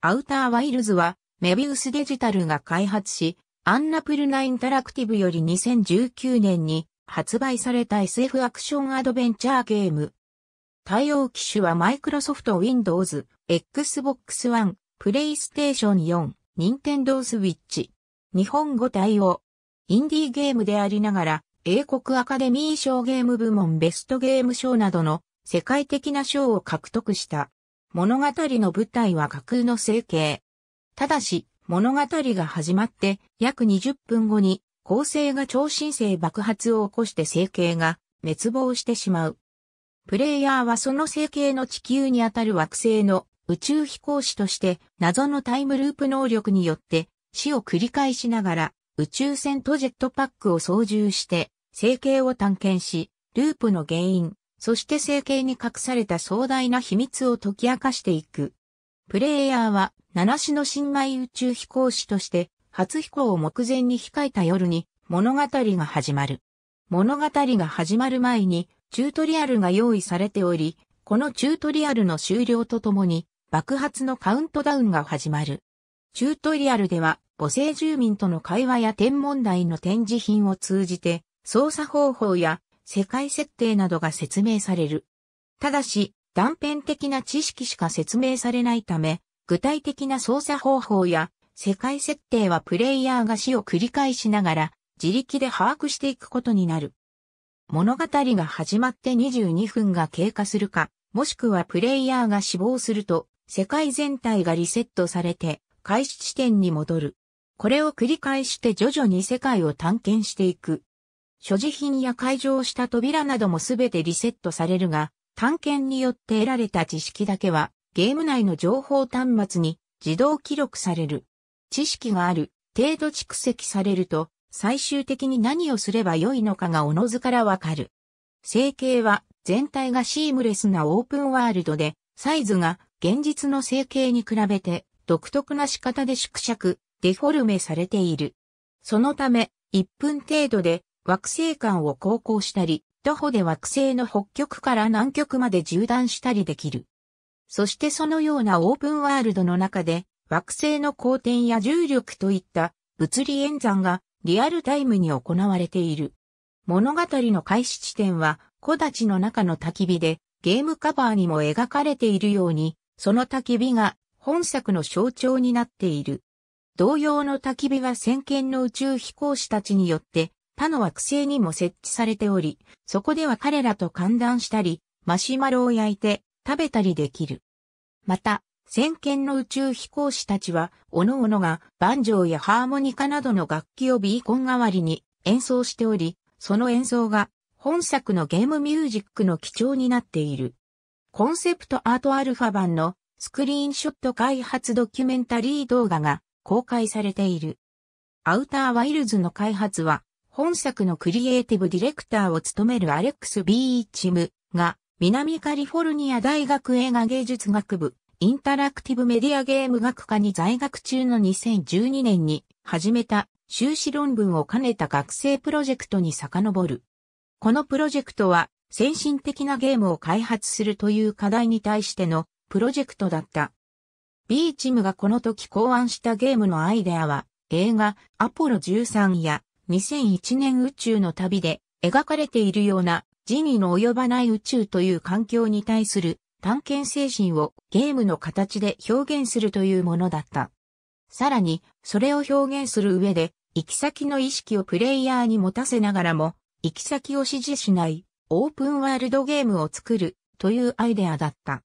アウターワイルズは、メビウスデジタルが開発し、アンナプルナインタラクティブより2019年に発売された SF アクションアドベンチャーゲーム。対応機種はマイクロソフト Windows、Xbox One、PlayStation 4、Nintendo Switch。日本語対応。インディーゲームでありながら、英国アカデミー賞ゲーム部門ベストゲーム賞などの世界的な賞を獲得した。物語の舞台は架空の成形。ただし、物語が始まって約20分後に、恒星が超新星爆発を起こして成形が滅亡してしまう。プレイヤーはその成形の地球にあたる惑星の宇宙飛行士として謎のタイムループ能力によって死を繰り返しながら宇宙船とジェットパックを操縦して成形を探検し、ループの原因、そして成形に隠された壮大な秘密を解き明かしていく。プレイヤーは、七種の新米宇宙飛行士として、初飛行を目前に控えた夜に、物語が始まる。物語が始まる前に、チュートリアルが用意されており、このチュートリアルの終了とともに、爆発のカウントダウンが始まる。チュートリアルでは、母性住民との会話や天文台の展示品を通じて、操作方法や世界設定などが説明される。ただし、断片的な知識しか説明されないため、具体的な操作方法や世界設定はプレイヤーが死を繰り返しながら自力で把握していくことになる。物語が始まって22分が経過するか、もしくはプレイヤーが死亡すると、世界全体がリセットされて、開始地点に戻る。これを繰り返して徐々に世界を探検していく。所持品や開錠した扉などもすべてリセットされるが、探検によって得られた知識だけは、ゲーム内の情報端末に自動記録される。知識がある程度蓄積されると、最終的に何をすればよいのかがおのずからわかる。成形は全体がシームレスなオープンワールドで、サイズが現実の成形に比べて独特な仕方で縮尺、デフォルメされている。そのため、1分程度で惑星間を航行したり、徒歩で惑星の北極から南極まで縦断したりできる。そしてそのようなオープンワールドの中で、惑星の公転や重力といった物理演算がリアルタイムに行われている。物語の開始地点は、木立の中の焚き火で、ゲームカバーにも描かれているように、その焚き火が本作の象徴になっている。同様の焚き火は先見の宇宙飛行士たちによって他の惑星にも設置されており、そこでは彼らと歓談したり、マシュマロを焼いて食べたりできる。また、先見の宇宙飛行士たちは、各々がバンジョーやハーモニカなどの楽器をビーコン代わりに演奏しており、その演奏が本作のゲームミュージックの基調になっている。コンセプトアートアルファ版のスクリーンショット開発ドキュメンタリー動画が公開されている。アウターワイルズの開発は本作のクリエイティブディレクターを務めるアレックス・ビーチムが、南カリフォルニア大学映画芸術学部、インタラクティブメディアゲーム学科に在学中の2012年に始めた修士論文を兼ねた学生プロジェクトに遡る。このプロジェクトは先進的なゲームを開発するという課題に対してのプロジェクトだった。ビーチムがこの時考案したゲームのアイデアは映画アポロ13や2001年宇宙の旅で描かれているような人意の及ばない宇宙という環境に対する探検精神をゲームの形で表現するというものだった。さらに、それを表現する上で、行き先の意識をプレイヤーに持たせながらも、行き先を指示しないオープンワールドゲームを作るというアイデアだった。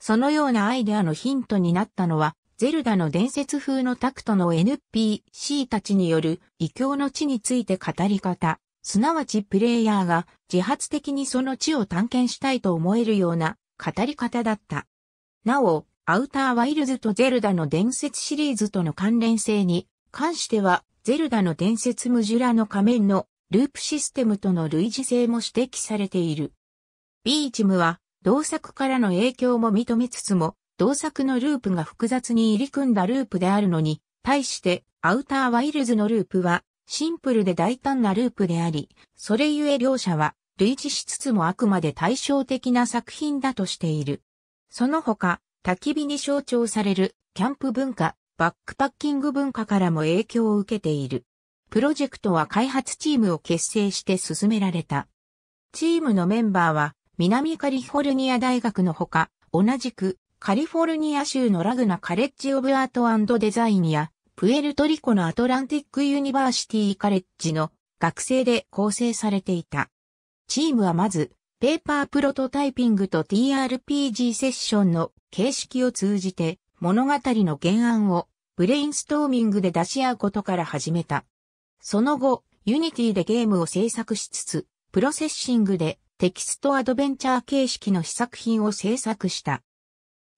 そのようなアイデアのヒントになったのは、ゼルダの伝説風のタクトの NPC たちによる異教の地について語り方、すなわちプレイヤーが自発的にその地を探検したいと思えるような語り方だった。なお、アウターワイルズとゼルダの伝説シリーズとの関連性に関しては、ゼルダの伝説ムジュラの仮面のループシステムとの類似性も指摘されている。ビーチムは同作からの影響も認めつつも、同作のループが複雑に入り組んだループであるのに、対してアウターワイルズのループはシンプルで大胆なループであり、それゆえ両者は類似しつつもあくまで対照的な作品だとしている。その他、焚き火に象徴されるキャンプ文化、バックパッキング文化からも影響を受けている。プロジェクトは開発チームを結成して進められた。チームのメンバーは南カリフォルニア大学のほか、同じくカリフォルニア州のラグナ・カレッジ・オブ・アートデザインや、プエルトリコのアトランティック・ユニバーシティ・カレッジの学生で構成されていた。チームはまず、ペーパープロトタイピングと TRPG セッションの形式を通じて、物語の原案をブレインストーミングで出し合うことから始めた。その後、ユニティでゲームを制作しつつ、プロセッシングでテキストアドベンチャー形式の試作品を制作した。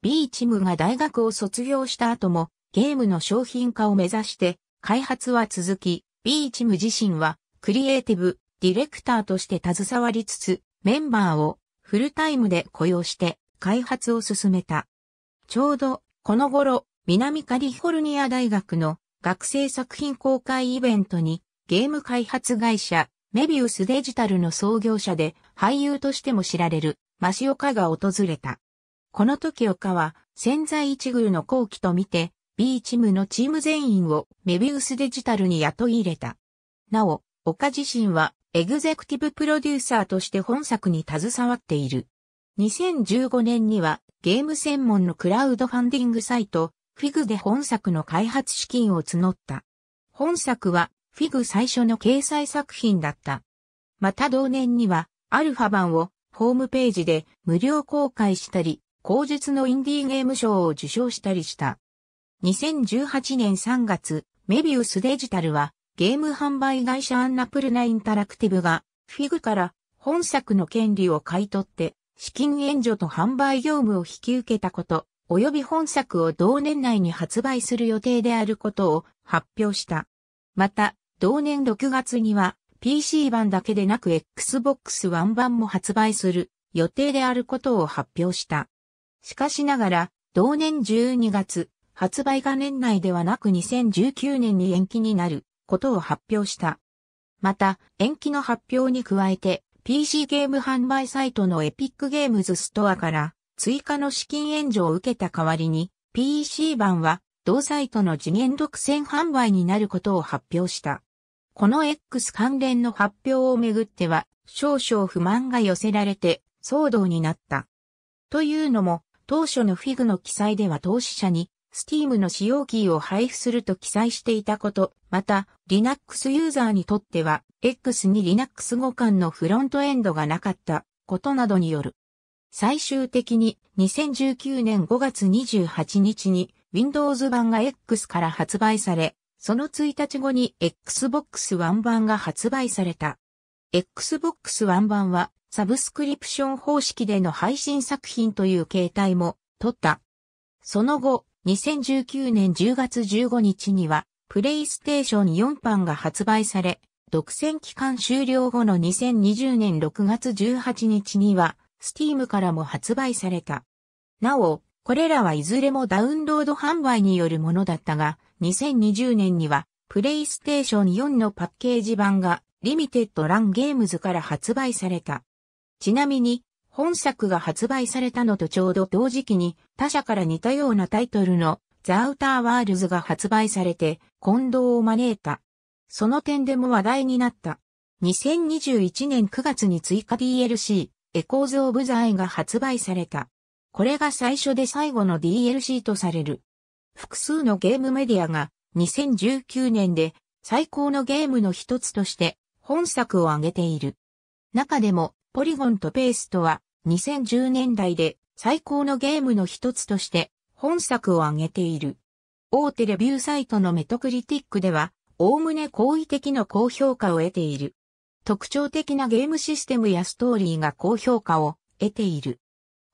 ビーチムが大学を卒業した後もゲームの商品化を目指して開発は続き、ビーチム自身はクリエイティブ、ディレクターとして携わりつつ、メンバーをフルタイムで雇用して開発を進めた。ちょうどこの頃、南カリフォルニア大学の学生作品公開イベントにゲーム開発会社メビウスデジタルの創業者で俳優としても知られるマシオカが訪れた。この時岡は潜在一遇の後期とみて B チームのチーム全員をメビウスデジタルに雇い入れた。なお、岡自身はエグゼクティブプロデューサーとして本作に携わっている。2015年にはゲーム専門のクラウドファンディングサイト、FIG で本作の開発資金を募った。本作は FIG 最初の掲載作品だった。また同年にはアルファ版をホームページで無料公開したり、後述のインディーゲーム賞を受賞したりした。2018年3月、メビウスデジタルは、ゲーム販売会社アンナプルナインタラクティブが、フィグから本作の権利を買い取って、資金援助と販売業務を引き受けたこと、及び本作を同年内に発売する予定であることを発表した。また、同年6月には、PC 版だけでなく Xbox One 版も発売する予定であることを発表した。しかしながら、同年12月、発売が年内ではなく2019年に延期になることを発表した。また、延期の発表に加えて、PC ゲーム販売サイトのエピックゲームズストアから追加の資金援助を受けた代わりに、PC 版は同サイトの次元独占販売になることを発表した。この X 関連の発表をめぐっては、少々不満が寄せられて騒動になった。というのも、当初のフィグの記載では投資者に Steam の使用キーを配布すると記載していたこと、また Linux ユーザーにとっては X に Linux 互換のフロントエンドがなかったことなどによる。最終的に2019年5月28日に Windows 版が X から発売され、その1日後に Xbox One 版が発売された。Xbox One 版はサブスクリプション方式での配信作品という形態も取った。その後、2019年10月15日には、プレイステーション4版が発売され、独占期間終了後の2020年6月18日には、Steam からも発売された。なお、これらはいずれもダウンロード販売によるものだったが、2020年には、プレイステーション4のパッケージ版が、リミテッドランゲームズから発売された。ちなみに、本作が発売されたのとちょうど同時期に他社から似たようなタイトルのザ・アウター・ワールズが発売されて混同を招いた。その点でも話題になった。2021年9月に追加 DLC エコーズ・オブ・ザ・アイが発売された。これが最初で最後の DLC とされる。複数のゲームメディアが2019年で最高のゲームの一つとして本作を挙げている。中でもポリゴンとペーストは2010年代で最高のゲームの一つとして本作を挙げている。大手レビューサイトのメトクリティックでは、おおむね好意的な高評価を得ている。特徴的なゲームシステムやストーリーが高評価を得ている。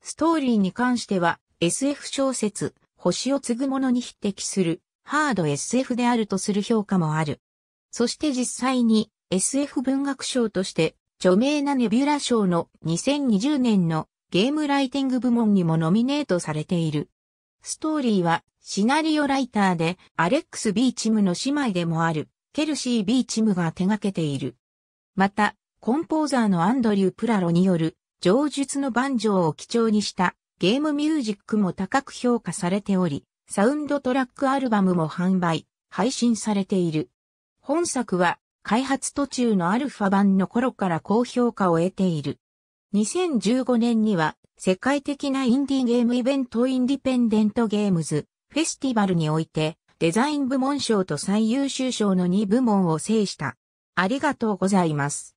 ストーリーに関しては SF 小説、星を継ぐものに匹敵するハード SF であるとする評価もある。そして実際に SF 文学賞として著名なネビュラ賞の2020年のゲームライティング部門にもノミネートされている。ストーリーはシナリオライターでアレックス・ビーチムの姉妹でもあるケルシー・ビーチムが手掛けている。また、コンポーザーのアンドリュー・プラロによる上述のバンジョーを基調にしたゲームミュージックも高く評価されており、サウンドトラックアルバムも販売、配信されている。本作は開発途中のアルファ版の頃から高評価を得ている。2015年には世界的なインディーゲームイベントインディペンデントゲームズフェスティバルにおいてデザイン部門賞と最優秀賞の2部門を制した。ありがとうございます。